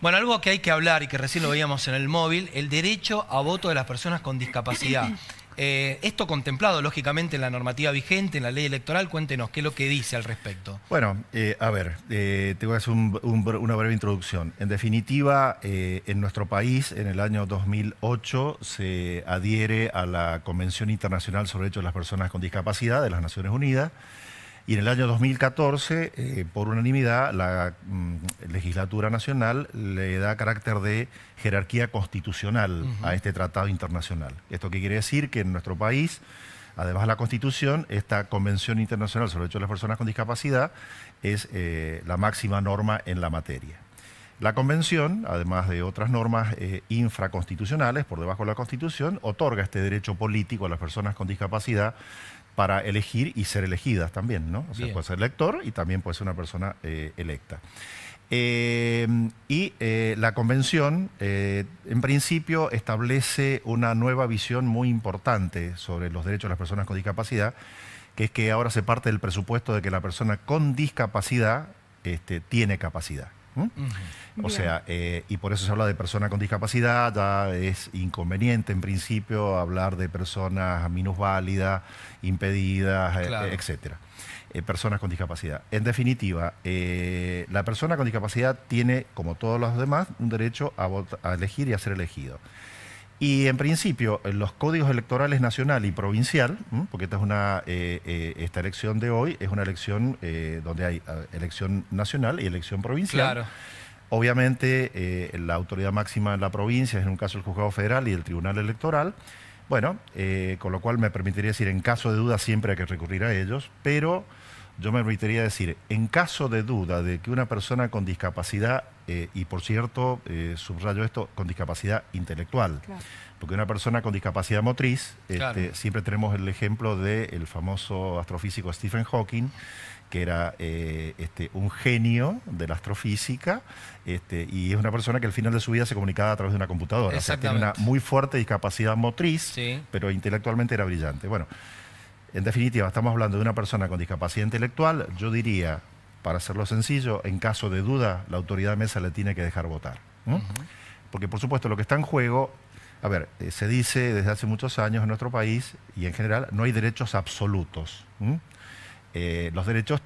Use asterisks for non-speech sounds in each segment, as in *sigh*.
Bueno, algo que hay que hablar y que recién lo veíamos en el móvil, el derecho a voto de las personas con discapacidad. *coughs* Eh, esto contemplado, lógicamente, en la normativa vigente, en la ley electoral, cuéntenos qué es lo que dice al respecto. Bueno, eh, a ver, eh, te voy a hacer una breve introducción. En definitiva, en nuestro país, en el año 2008, se adhiere a la Convención Internacional sobre Derechos de las Personas con Discapacidad de las Naciones Unidas. Y en el año 2014, eh, por unanimidad, la mm, legislatura nacional le da carácter de jerarquía constitucional a este tratado internacional. ¿Esto qué quiere decir? Que en nuestro país, además de la Constitución, esta Convención Internacional sobre los Derechos de las Personas con Discapacidad es eh, la máxima norma en la materia. La Convención, además de otras normas eh, infraconstitucionales por debajo de la Constitución, otorga este derecho político a las personas con discapacidad para elegir y ser elegidas también, ¿no? O sea, puede ser lector y también puede ser una persona eh, electa. Eh, y eh, la convención, en principio, establece una nueva visión muy importante sobre los derechos de las personas con discapacidad, que es que ahora se parte del presupuesto de que la persona con discapacidad este, tiene capacidad. O sea, eh, y por eso se habla de personas con discapacidad, es inconveniente en principio hablar de personas minusválidas, impedidas, eh, etcétera. Eh, personas con discapacidad. En definitiva, la persona con discapacidad tiene, como todos los demás, un derecho a elegir y a ser elegido. Y en principio, eh, los códigos electorales nacional y provincial, porque esta es una eh, eh, esta elección de hoy es una elección donde hay ah, elección nacional y elección provincial. Claro. Obviamente, la autoridad máxima en la provincia es en un caso el juzgado federal y el tribunal electoral. Bueno, con lo cual me permitiría decir, en caso de duda siempre hay que recurrir a ellos, pero yo me permitiría decir, en caso de duda de que una persona con discapacidad, eh, y por cierto, eh, subrayo esto, con discapacidad intelectual, porque una persona con discapacidad motriz, este, siempre tenemos el ejemplo del famoso astrofísico Stephen Hawking, que era eh, este, un genio de la astrofísica este, y es una persona que al final de su vida se comunicaba a través de una computadora. O sea, tiene una muy fuerte discapacidad motriz, pero intelectualmente era brillante. Bueno, en definitiva, estamos hablando de una persona con discapacidad intelectual. Yo diría, para hacerlo sencillo, en caso de duda, la autoridad mesa le tiene que dejar votar. Porque, por supuesto, lo que está en juego, a ver, eh, se dice desde hace muchos años en nuestro país y en general, no hay derechos absolutos. Eh, los derechos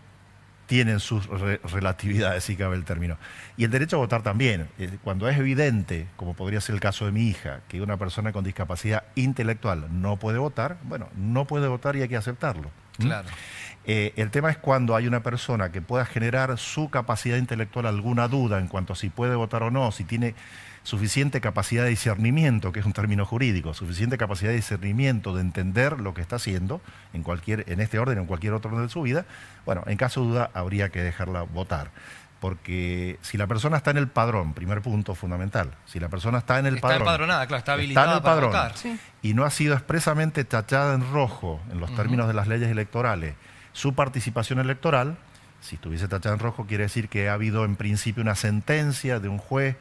tienen sus relatividades, si cabe el término. Y el derecho a votar también. Eh, cuando es evidente, como podría ser el caso de mi hija, que una persona con discapacidad intelectual no puede votar, bueno, no puede votar y hay que aceptarlo. ¿Mm? Claro. Eh, el tema es cuando hay una persona que pueda generar su capacidad intelectual alguna duda en cuanto a si puede votar o no, si tiene suficiente capacidad de discernimiento, que es un término jurídico, suficiente capacidad de discernimiento, de entender lo que está haciendo en, cualquier, en este orden o en cualquier otro orden de su vida, bueno, en caso de duda habría que dejarla votar. Porque si la persona está en el padrón, primer punto fundamental, si la persona está en el padrón. Está claro, está habilitada padrón, votar. Y no ha sido expresamente tachada en rojo en los términos de las leyes electorales su participación electoral. Si estuviese tachada en rojo, quiere decir que ha habido en principio una sentencia de un juez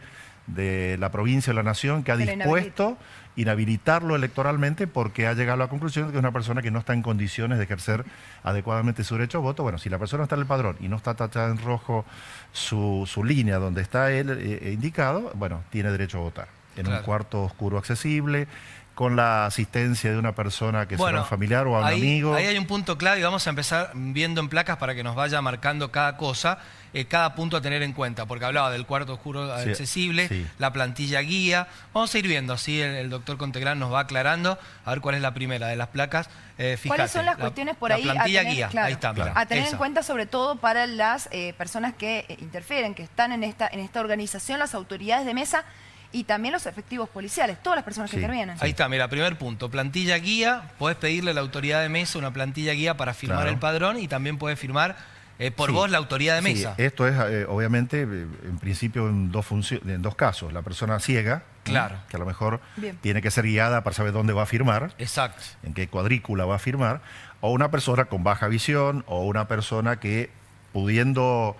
de la provincia o la nación que ha dispuesto inhabilitarlo electoralmente porque ha llegado a la conclusión de que es una persona que no está en condiciones de ejercer adecuadamente su derecho a voto. Bueno, si la persona está en el padrón y no está tachada en rojo su, línea donde está él eh, eh, indicado, bueno, tiene derecho a votar en un cuarto oscuro accesible, con la asistencia de una persona que sea un familiar o un amigo. Ahí hay un punto clave y vamos a empezar viendo en placas para que nos vaya marcando cada cosa, eh, cada punto a tener en cuenta, porque hablaba del cuarto oscuro accesible, la plantilla guía. Vamos a ir viendo, así el, doctor Contegrán nos va aclarando, a ver cuál es la primera de las placas. Eh, ¿Cuáles son las cuestiones por la ahí? Plantilla a tener, guía, ahí está, A tener en cuenta sobre todo para las eh, personas que eh, interfieren, que están en esta, en esta organización, las autoridades de mesa, y también los efectivos policiales, todas las personas que intervienen. Ahí está, mira, primer punto, plantilla guía, puedes pedirle a la autoridad de mesa una plantilla guía para firmar el padrón y también puedes firmar eh, por vos la autoridad de mesa. esto es, eh, obviamente, eh, en principio en dos, en dos casos. La persona ciega, que a lo mejor tiene que ser guiada para saber dónde va a firmar, Exacto. en qué cuadrícula va a firmar, o una persona con baja visión, o una persona que pudiendo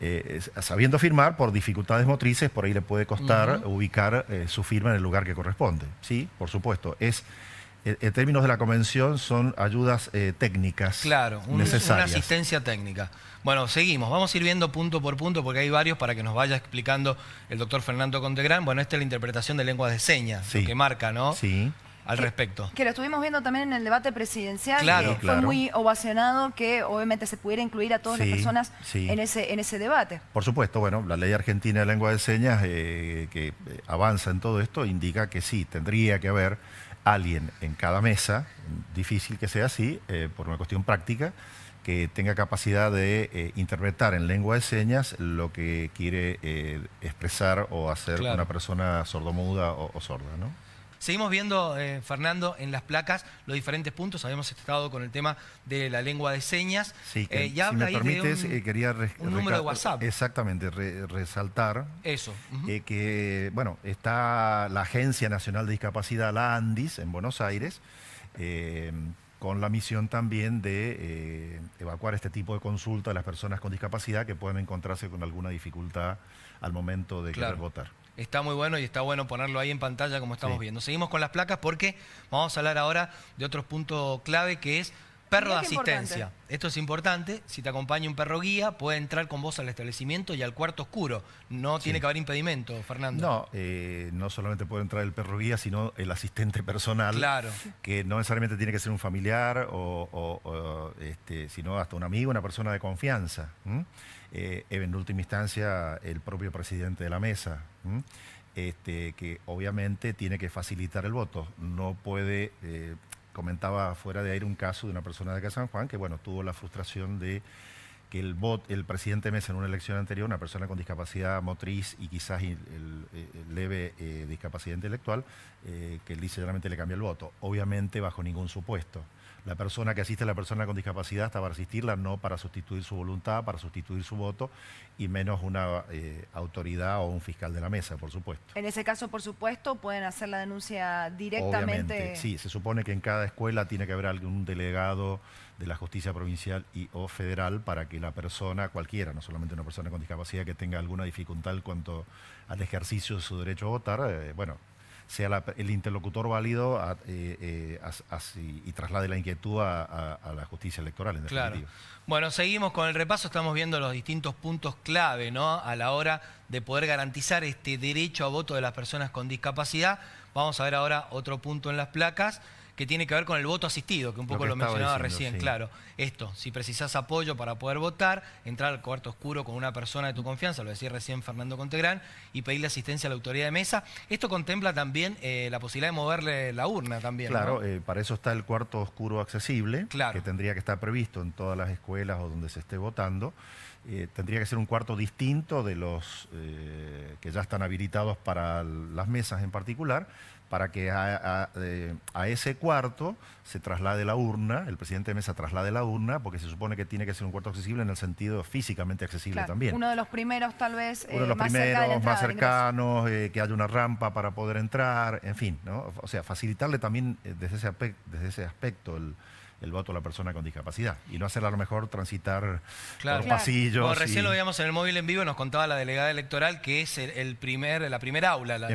eh, sabiendo firmar por dificultades motrices, por ahí le puede costar ubicar eh, su firma en el lugar que corresponde. Sí, por supuesto. Es eh, en términos de la convención son ayudas técnicas. Claro, una asistencia técnica. Bueno, seguimos. Vamos a ir viendo punto por punto porque hay varios para que nos vaya explicando el doctor Fernando Contegrán. Bueno, esta es la interpretación de lenguas de señas, lo que marca, ¿no? Sí al respecto. Que lo estuvimos viendo también en el debate presidencial, claro, fue muy ovacionado que obviamente se pudiera incluir a todas las personas en, ese, en ese debate. Por supuesto, bueno, la ley argentina de lengua de señas eh, que avanza en todo esto indica que sí, tendría que haber alguien en cada mesa, difícil que sea así, eh, por una cuestión práctica, que tenga capacidad de eh, interpretar en lengua de señas lo que quiere expresar o hacer una persona sordomuda o, o sorda, ¿no? Seguimos viendo, eh, Fernando, en las placas los diferentes puntos. Habíamos estado con el tema de la lengua de señas. Eh, si me permites, eh, quería... Un número de WhatsApp. Exactamente, resaltar. Eso. que, bueno, está la Agencia Nacional de Discapacidad, la ANDIS, en Buenos Aires, con la misión también de evacuar este tipo de consulta a las personas con discapacidad que pueden encontrarse con alguna dificultad al momento de querer votar está muy bueno y está bueno ponerlo ahí en pantalla como estamos viendo. Seguimos con las placas porque vamos a hablar ahora de otro punto clave que es perro de asistencia. Esto es importante, si te acompaña un perro guía puede entrar con vos al establecimiento y al cuarto oscuro. No tiene que haber impedimento, Fernando. No, eh, no solamente puede entrar el perro guía, sino el asistente personal. Claro. Que no necesariamente tiene que ser un familiar o, este, sino hasta un amigo, una persona de confianza. Eh, en última instancia, el propio presidente de la mesa. Este, que obviamente tiene que facilitar el voto. No puede, eh, comentaba fuera de aire un caso de una persona de acá San Juan que, bueno, tuvo la frustración de que el, voto el presidente Mesa en una elección anterior, una persona con discapacidad motriz y quizás el, leve eh, discapacidad intelectual, eh, que él dice le cambia el voto. Obviamente bajo ningún supuesto la persona que asiste a la persona con discapacidad está para asistirla, no para sustituir su voluntad, para sustituir su voto y menos una eh, autoridad o un fiscal de la mesa, por supuesto. En ese caso, por supuesto, pueden hacer la denuncia directamente. Obviamente, sí, se supone que en cada escuela tiene que haber algún delegado de la justicia provincial y o federal para que la persona, cualquiera, no solamente una persona con discapacidad que tenga alguna dificultad en cuanto al ejercicio de su derecho a votar, eh, bueno, sea el interlocutor válido eh, eh, y traslade la inquietud a, la justicia electoral, en claro. Bueno, seguimos con el repaso, estamos viendo los distintos puntos clave ¿no? a la hora de poder garantizar este derecho a voto de las personas con discapacidad. Vamos a ver ahora otro punto en las placas que tiene que ver con el voto asistido, que un poco lo, mencionaba recién, claro. Esto, si precisás apoyo para poder votar, entrar al cuarto oscuro con una persona de tu confianza, lo decía recién Fernando Contegrán, y pedirle asistencia a la autoridad de mesa. Esto contempla también eh, la posibilidad de moverle la urna también. Claro, eh, para eso está el cuarto oscuro accesible, claro. que tendría que estar previsto en todas las escuelas o donde se esté votando. Eh, tendría que ser un cuarto distinto de los que ya están habilitados para las mesas en particular para que eh, a, ese cuarto se traslade la urna, el presidente de mesa traslade la urna, porque se supone que tiene que ser un cuarto accesible en el sentido físicamente accesible también. Uno de los primeros, tal vez, uno de eh, los primeros, más cercanos, eh, que haya una rampa para poder entrar, en fin, ¿no? O sea, facilitarle también desde ese, desde ese aspecto el, el voto a la persona con discapacidad y no hacer a lo mejor transitar claro. por pasillos. recién lo veíamos en el móvil en vivo, nos contaba la delegada electoral que es el, primer, la primera aula, la,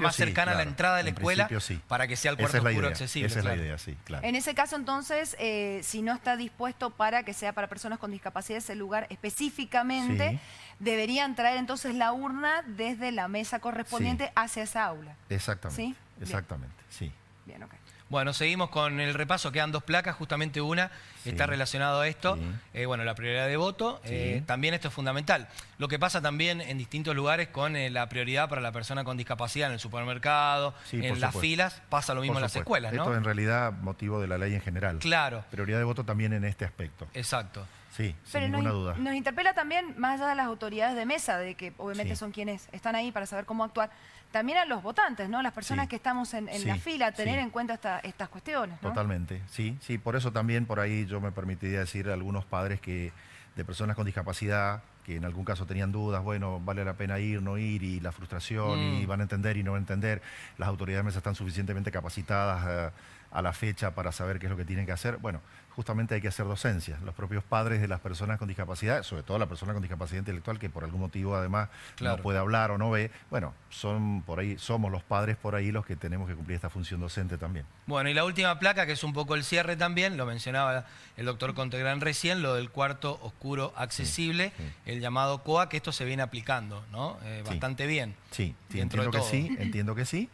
más cercana a la entrada de la escuela para que sea el cuarto oscuro accesible. Esa la idea, sí, En ese caso entonces, eh, si no está dispuesto para que sea para personas con discapacidad ese lugar específicamente, deberían traer entonces la urna desde la mesa correspondiente hacia esa aula. Exactamente, exactamente, sí. Bien, ok. Bueno, seguimos con el repaso, quedan dos placas, justamente una está relacionado a esto, eh, bueno, la prioridad de voto, eh, también esto es fundamental. Lo que pasa también en distintos lugares con eh, la prioridad para la persona con discapacidad en el supermercado, en las filas, pasa lo mismo en las escuelas, ¿no? Esto en realidad motivo de la ley en general. Claro. Prioridad de voto también en este aspecto. Exacto. Sí, sin ninguna nos, duda. Nos interpela también, más allá de las autoridades de mesa, de que obviamente son quienes están ahí para saber cómo actuar, también a los votantes, ¿no? Las personas que estamos en, la fila, tener en cuenta estas cuestiones. Totalmente, sí, sí. Por eso también por ahí yo me permitiría decir a algunos padres que de personas con discapacidad que en algún caso tenían dudas, bueno, vale la pena ir, no ir, y la frustración, y mm. van a entender y no van a entender. Las autoridades están suficientemente capacitadas eh, a la fecha para saber qué es lo que tienen que hacer. Bueno, justamente hay que hacer docencia. Los propios padres de las personas con discapacidad, sobre todo la persona con discapacidad intelectual que por algún motivo además no puede hablar o no ve, bueno, son por ahí, somos los padres por ahí los que tenemos que cumplir esta función docente también. Bueno, y la última placa, que es un poco el cierre también, lo mencionaba el doctor Contegrán recién, lo del cuarto oscuro accesible llamado COA, que esto se viene aplicando, ¿no? Eh, bastante bien. Sí, entiendo que sí, *laughs* entiendo que sí.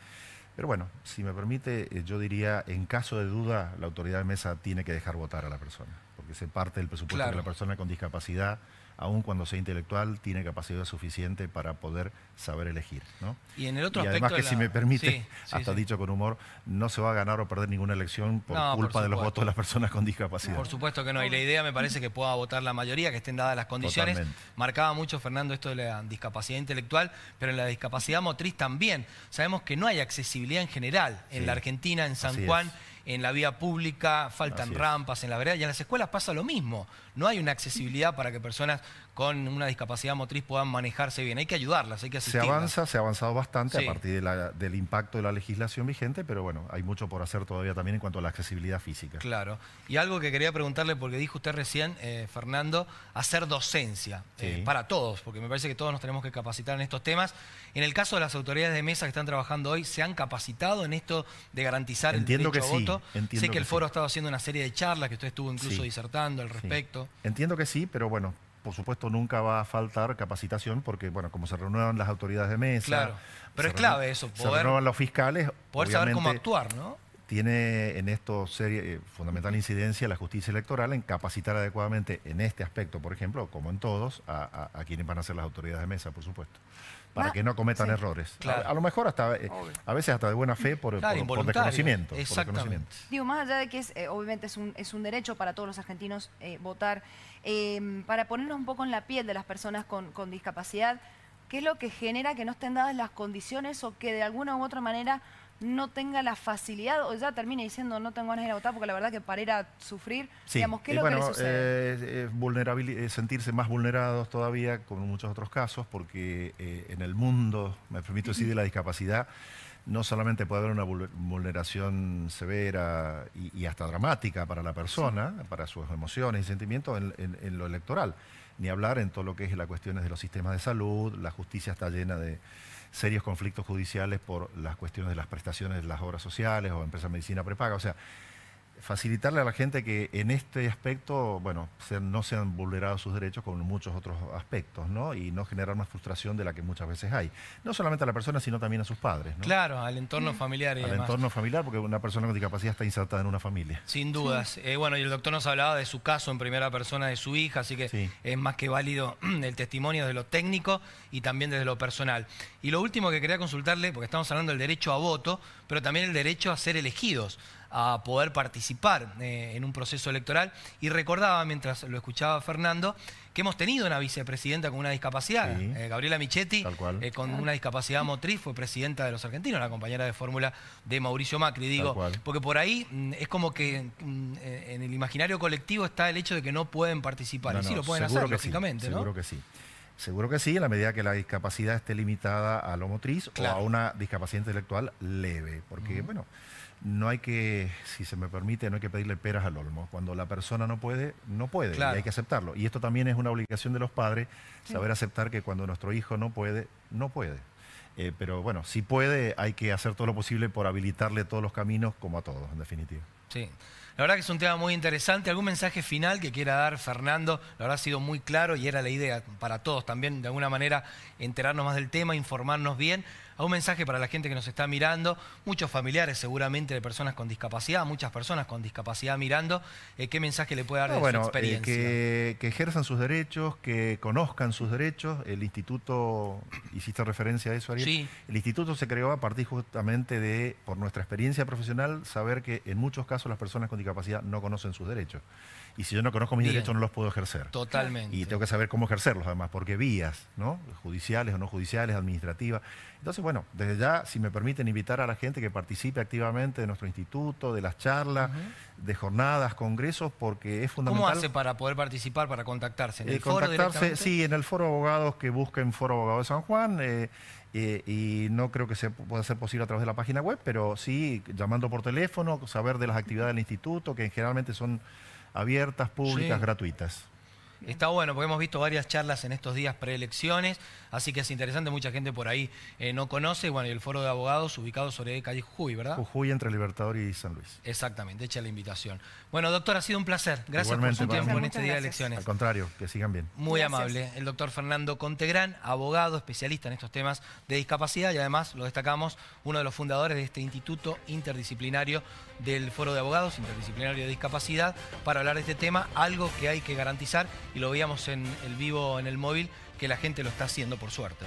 Pero bueno, si me permite, eh, yo diría, en caso de duda, la autoridad de mesa tiene que dejar votar a la persona, porque se parte del presupuesto de la persona con discapacidad aun cuando sea intelectual, tiene capacidad suficiente para poder saber elegir. ¿no? Y en el otro y además que si me permite, hasta dicho con humor, no se va a ganar o perder ninguna elección por culpa de los votos de las personas con discapacidad. Por supuesto que no, y la idea me parece que pueda votar la mayoría, que estén dadas las condiciones. Marcaba mucho Fernando esto de la discapacidad intelectual, pero en la discapacidad motriz también. Sabemos que no hay accesibilidad en general en la Argentina, en San Juan en la vía pública, faltan rampas en la vereda y en las escuelas pasa lo mismo. No hay una accesibilidad para que personas con una discapacidad motriz puedan manejarse bien. Hay que ayudarlas, hay que asistirlas. Se avanza, se ha avanzado bastante a partir del impacto de la legislación vigente, pero bueno, hay mucho por hacer todavía también en cuanto a la accesibilidad física. Claro. Y algo que quería preguntarle, porque dijo usted recién, eh, Fernando, hacer docencia eh, para todos, porque me parece que todos nos tenemos que capacitar en estos temas. En el caso de las autoridades de mesa que están trabajando hoy, ¿se han capacitado en esto de garantizar Entiendo el derecho que a voto? sé que el foro ha estado haciendo una serie de charlas, que usted estuvo incluso disertando al respecto. Entiendo que sí, pero bueno, por supuesto, nunca va a faltar capacitación, porque, bueno, como se renuevan las autoridades de mesa. Claro, pero es clave eso, poder. Se renuevan los fiscales. Poder saber cómo actuar, ¿no? tiene en esto serie, eh, fundamental incidencia la justicia electoral en capacitar adecuadamente en este aspecto, por ejemplo, como en todos, a, quienes van a ser las autoridades de mesa, por supuesto, para que no cometan errores. A, lo mejor hasta eh, a veces hasta de buena fe por, por, desconocimiento, Digo, más allá de que es, eh, obviamente es un, es un derecho para todos los argentinos votar, em, para ponernos un poco en la piel de las personas con, con discapacidad, ¿qué es lo que genera que no estén dadas las condiciones o que de alguna u otra manera no tenga la facilidad o ya termine diciendo no tengo ganas de votar porque la verdad que para ir sufrir, digamos, ¿qué es lo que le sucede? sentirse más vulnerados todavía, como en muchos otros casos, porque eh, en el mundo, me permito decir, de la discapacidad, no solamente puede haber una vulneración severa y, hasta dramática para la persona, para sus emociones y sentimientos en, en lo electoral, ni hablar en todo lo que es las cuestiones de los sistemas de salud, la justicia está llena de serios conflictos judiciales por las cuestiones de las prestaciones de las obras sociales o empresas de medicina prepaga. O sea, facilitarle a la gente que en este aspecto, bueno, no sean vulnerados sus derechos con muchos otros aspectos, ¿no? Y no generar más frustración de la que muchas veces hay. No solamente a la persona, sino también a sus padres, Claro, al entorno mm. familiar y Al entorno familiar, porque una persona con discapacidad está insertada en una familia. Sin dudas. Eh, bueno, y el doctor nos hablaba de su caso en primera persona de su hija, así que es más que válido *clears throat* el testimonio desde lo técnico y también desde lo personal. Y lo último que quería consultarle, porque estamos hablando del derecho a voto, pero también el derecho a ser elegidos a poder participar eh, en un proceso electoral. Y recordaba, mientras lo escuchaba Fernando, que hemos tenido una vicepresidenta con una discapacidad. Eh, Gabriela Michetti, eh, con una discapacidad motriz, fue presidenta de los argentinos, la compañera de fórmula de Mauricio Macri. Digo, porque por ahí mm, es como que mm, en el imaginario colectivo está el hecho de que no pueden participar. y sí lo pueden hacer, que ¿no? Seguro que sí. Seguro que sí, en la medida que la discapacidad esté limitada a lo motriz o a una discapacidad intelectual leve. Porque, bueno no hay que, si se me permite, no hay que pedirle peras al olmo. Cuando la persona no puede, no puede, y hay que aceptarlo. Y esto también es una obligación de los padres, saber aceptar que cuando nuestro hijo no puede, no puede. Eh, pero bueno, si puede, hay que hacer todo lo posible por habilitarle todos los caminos, como a todos, en definitiva. Sí. La verdad que es un tema muy interesante. ¿Algún mensaje final que quiera dar Fernando? La verdad ha sido muy claro y era la idea para todos también, de alguna manera, enterarnos más del tema, informarnos bien a un mensaje para la gente que nos está mirando, muchos familiares seguramente de personas con discapacidad, muchas personas con discapacidad mirando, eh, ¿qué mensaje le puede dar de su eh, experiencia? que, ejerzan sus derechos, que conozcan sus derechos. El instituto, hiciste referencia a eso, Ariel. Sí. El instituto se creó a partir justamente de, por nuestra experiencia profesional, saber que en muchos casos las personas con discapacidad no conocen sus derechos. Y si yo no conozco mis derechos, no los puedo ejercer. Totalmente. Y tengo que saber cómo ejercerlos, además, porque vías, ¿no? Judiciales o no judiciales, administrativas. Entonces, bueno, desde ya, si me permiten invitar a la gente que participe activamente de nuestro instituto, de las charlas, de jornadas, congresos, porque es fundamental. ¿Cómo hace para poder participar, para contactarse? ¿En eh, contactarse, sí, en el foro abogados que busquen Foro Abogados de San Juan. Eh, eh, y no creo que se pueda ser posible a través de la página web, pero sí llamando por teléfono, saber de las actividades del instituto, que generalmente son abiertas, públicas, gratuitas. Está bueno, porque hemos visto varias charlas en estos días preelecciones, así que es interesante, mucha gente por ahí eh, no conoce. Bueno, y el foro de abogados ubicado sobre calle Jujuy, ¿verdad? Jujuy entre Libertador y San Luis. Exactamente, echa la invitación. Bueno, doctor, ha sido un placer. Gracias por su tiempo en este día de elecciones. Al contrario, que sigan bien. Muy amable. El doctor Fernando Contegrán, abogado, especialista en estos temas de discapacidad y además, lo destacamos, uno de los fundadores de este Instituto Interdisciplinario del Foro de Abogados Interdisciplinario de Discapacidad para hablar de este tema, algo que hay que garantizar y lo veíamos en el vivo en el móvil, que la gente lo está haciendo por suerte.